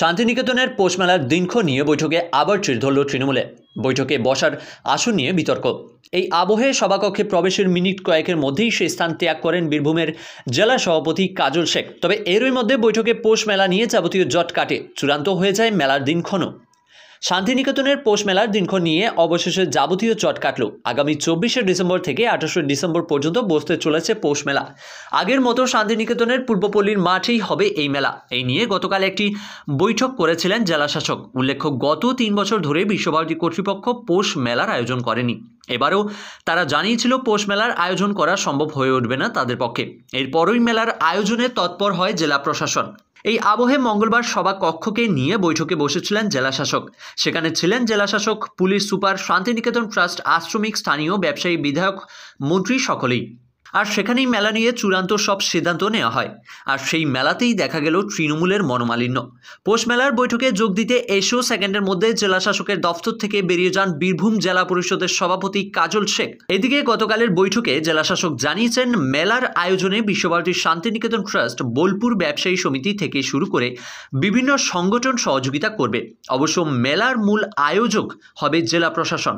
শান্তিনিকেতনের পোষমেলার দিনক্ষণ নিয়ে বৈঠকে আবার চির ধরল তৃণমূলে বৈঠকে বসার আসন নিয়ে বিতর্ক এই আবহে সভাকক্ষে প্রবেশের মিনিট কয়েকের মধ্যেই সে স্থান ত্যাগ করেন বীরভূমের জেলা সভাপতি কাজল শেখ তবে এরই মধ্যে বৈঠকে পোষ মেলা নিয়ে যাবতীয় জট কাটে চূড়ান্ত হয়ে যায় মেলার দিনক্ষণও শান্তিনিকেতনের পোষ মেলার দিনক্ষণ নিয়ে অবশেষে যাবতীয় চট কাটল আগামী চব্বিশে ডিসেম্বর থেকে আঠাশে ডিসেম্বর পর্যন্ত বসতে চলেছে পৌষ মেলা আগের মতো শান্তিনিকেতনের পূর্বপল্লীর মাঠেই হবে এই মেলা এই নিয়ে গতকাল একটি বৈঠক করেছিলেন জেলাশাসক উল্লেখ্য গত তিন বছর ধরে বিশ্বভারতী কর্তৃপক্ষ পৌষ মেলার আয়োজন করেনি এবারও তারা জানিয়েছিল পৌষ মেলার আয়োজন করা সম্ভব হয়ে উঠবে না তাদের পক্ষে এরপরই মেলার আয়োজনে তৎপর হয় জেলা প্রশাসন এই আবহে মঙ্গলবার সভা কক্ষকে নিয়ে বৈঠকে বসেছিলেন জেলাশাসক সেখানে ছিলেন জেলাশাসক পুলিশ সুপার শান্তিনিকেতন ট্রাস্ট আশ্রমিক স্থানীয় ব্যবসায়ী বিধায়ক মন্ত্রী সকলেই আর সেখানেই মেলা নিয়ে চূড়ান্ত সব সিদ্ধান্ত নেওয়া হয় আর সেই মেলাতেই দেখা গেল তৃণমূলের মনোমালিন্য পোষ মেলার বৈঠকে যোগ দিতে এসো সেকেন্ডের মধ্যে জেলা শাসকের দফতর থেকে বেরিয়ে যান বীরভূম জেলা পরিষদের সভাপতি কাজল শেখ এদিকে গতকালের বৈঠকে জেলা শাসক জানিয়েছেন মেলার আয়োজনে বিশ্বভারতী শান্তিনিকেতন ট্রাস্ট বোলপুর ব্যবসায়ী সমিতি থেকে শুরু করে বিভিন্ন সংগঠন সহযোগিতা করবে অবশ্য মেলার মূল আয়োজক হবে জেলা প্রশাসন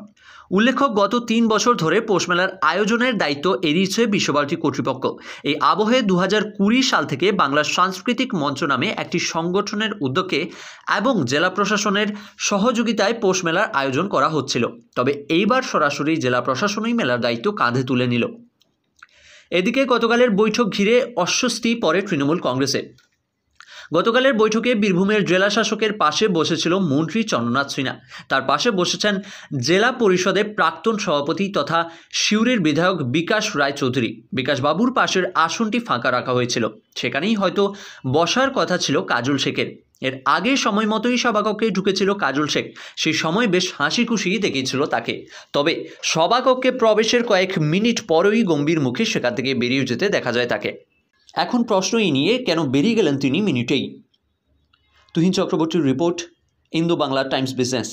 উল্লেখ্য গত তিন বছর ধরে পোষমেলার আয়োজনের দায়িত্ব এড়িয়েছে বিশ্বভারতী কর্তৃপক্ষ এই আবহে দু সাল থেকে বাংলার সাংস্কৃতিক মঞ্চ নামে একটি সংগঠনের উদ্যোগে এবং জেলা প্রশাসনের সহযোগিতায় পোষমেলার আয়োজন করা হচ্ছিল তবে এইবার সরাসরি জেলা প্রশাসনই মেলার দায়িত্ব কাঁধে তুলে নিল এদিকে গতকালের বৈঠক ঘিরে অস্বস্তি পরে তৃণমূল কংগ্রেসে গতকালের বৈঠকে বীরভূমের জেলা শাসকের পাশে বসেছিল মন্ত্রী চন্দ্রনাথ সিনহা তার পাশে বসেছেন জেলা পরিষদের প্রাক্তন সভাপতি তথা শিউরের বিধায়ক বিকাশ রায়চৌধুরী বিকাশবাবুর পাশের আসনটি ফাঁকা রাখা হয়েছিল সেখানেই হয়তো বসার কথা ছিল কাজল শেখের এর আগে সময় মতোই সভাকক্ষে ঢুকেছিল কাজল শেখ সেই সময় বেশ হাসি খুশি দেখিয়েছিল তাকে তবে সভাকক্ষে প্রবেশের কয়েক মিনিট পরই গম্ভীর মুখে সেখান থেকে বেরিয়ে যেতে দেখা যায় তাকে এখন প্রশ্ন এই নিয়ে কেন বেরিয়ে গেলেন তিনি মিনিটেই তুহিন চক্রবর্তীর report Indo Bangla Times business